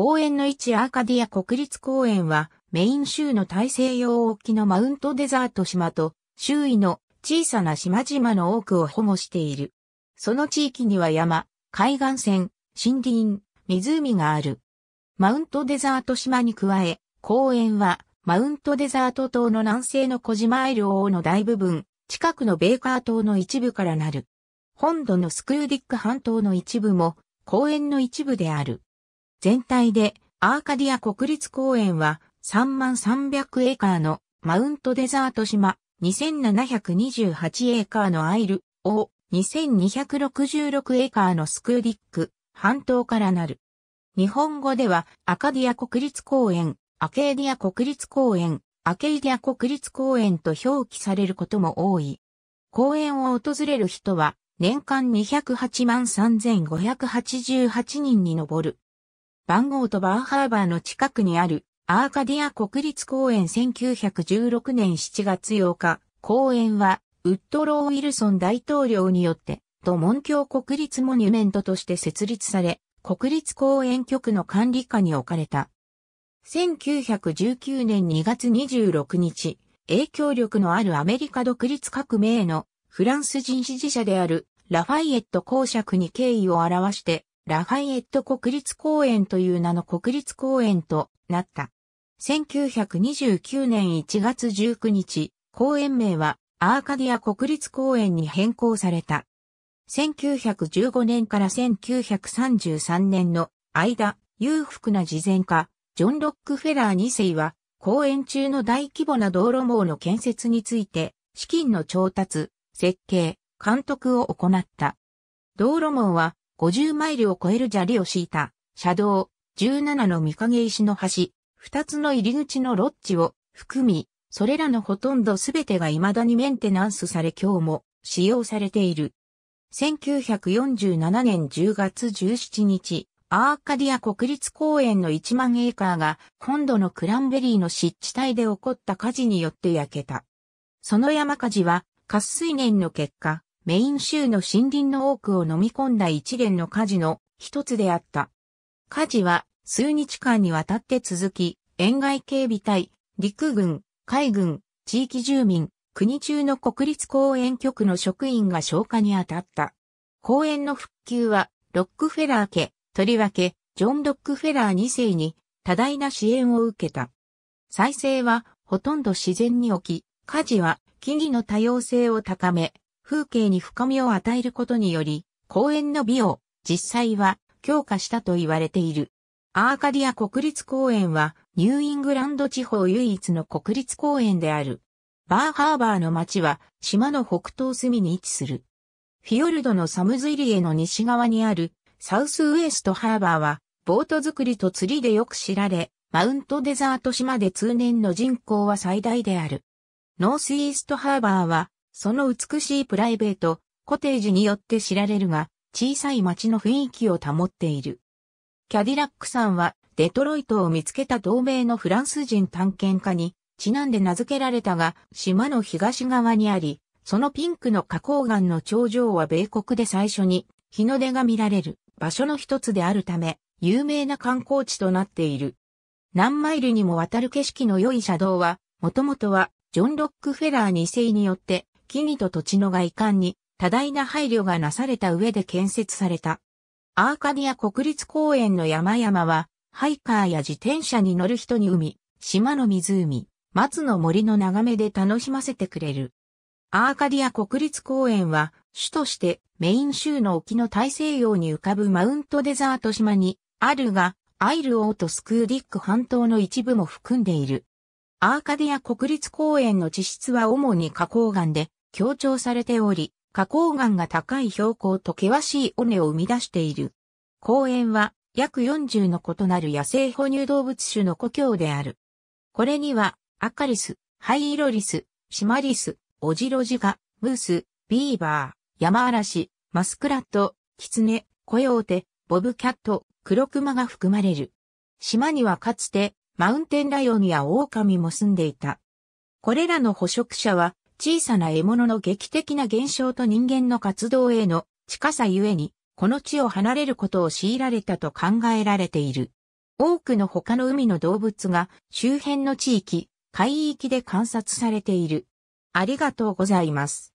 公園の位置アーカディア国立公園は、メイン州の大西洋沖のマウントデザート島と、周囲の小さな島々の多くを保護している。その地域には山、海岸線、森林、湖がある。マウントデザート島に加え、公園は、マウントデザート島の南西の小島エル王の大部分、近くのベーカー島の一部からなる。本土のスクーディック半島の一部も、公園の一部である。全体でアーカディア国立公園は3万300エーカーのマウントデザート島2728エーカーのアイルを2266エーカーのスクーディック半島からなる。日本語ではアカディア国立公園、アケーディア国立公園、アケイディア国立公園と表記されることも多い。公園を訪れる人は年間208万3588人に上る。番号とバーハーバーの近くにあるアーカディア国立公園1916年7月8日、公園はウッドロー・ウィルソン大統領によってドモン教国立モニュメントとして設立され、国立公園局の管理下に置かれた。1919年2月26日、影響力のあるアメリカ独立革命のフランス人支持者であるラファイエット公爵に敬意を表してラファイエット国立公園という名の国立公園となった。1929年1月19日、公園名はアーカディア国立公園に変更された。1915年から1933年の間、裕福な事前家、ジョン・ロックフェラー2世は、公園中の大規模な道路網の建設について、資金の調達、設計、監督を行った。道路網は50マイルを超える砂利を敷いた、車道、17の御影石の橋、2つの入り口のロッジを含み、それらのほとんどすべてが未だにメンテナンスされ今日も使用されている。1947年10月17日、アーカディア国立公園の1万エーカーが本土のクランベリーの湿地帯で起こった火事によって焼けた。その山火事は、渇水年の結果、メイン州の森林の多くを飲み込んだ一連の火事の一つであった。火事は数日間にわたって続き、沿外警備隊、陸軍、海軍、地域住民、国中の国立公園局の職員が消火に当たった。公園の復旧は、ロックフェラー家、とりわけ、ジョン・ロックフェラー2世に多大な支援を受けた。再生はほとんど自然に起き、火事は木々の多様性を高め、風景に深みを与えることにより、公園の美を実際は強化したと言われている。アーカディア国立公園はニューイングランド地方唯一の国立公園である。バーハーバーの街は島の北東隅に位置する。フィヨルドのサムズイリエの西側にあるサウスウエストハーバーはボート作りと釣りでよく知られ、マウントデザート島で通年の人口は最大である。ノースイーストハーバーはその美しいプライベート、コテージによって知られるが、小さい町の雰囲気を保っている。キャディラックさんは、デトロイトを見つけた同盟のフランス人探検家に、ちなんで名付けられたが、島の東側にあり、そのピンクの花崗岩の頂上は米国で最初に、日の出が見られる場所の一つであるため、有名な観光地となっている。何マイルにもわたる景色の良い車道は、もともとは、ジョン・ロックフェラー2世によって木々と土地の外観に多大な配慮がなされた上で建設された。アーカディア国立公園の山々は、ハイカーや自転車に乗る人に海、島の湖、松の森の眺めで楽しませてくれる。アーカディア国立公園は、主としてメイン州の沖の大西洋に浮かぶマウントデザート島にあるが、アイルオートスクーディック半島の一部も含んでいる。アーカディア国立公園の地質は主に花崗岩で、強調されており、花崗岩が高い標高と険しい尾根を生み出している。公園は約40の異なる野生哺乳動物種の故郷である。これには、アカリス、ハイイロリス、シマリス、オジロジガ、ムース、ビーバー、ヤマアラシ、マスクラット、キツネ、コヨーテ、ボブキャット、クロクマが含まれる。島にはかつて、マウンテンライオンやオオカミも住んでいた。これらの捕食者は、小さな獲物の劇的な減少と人間の活動への近さゆえに、この地を離れることを強いられたと考えられている。多くの他の海の動物が周辺の地域、海域で観察されている。ありがとうございます。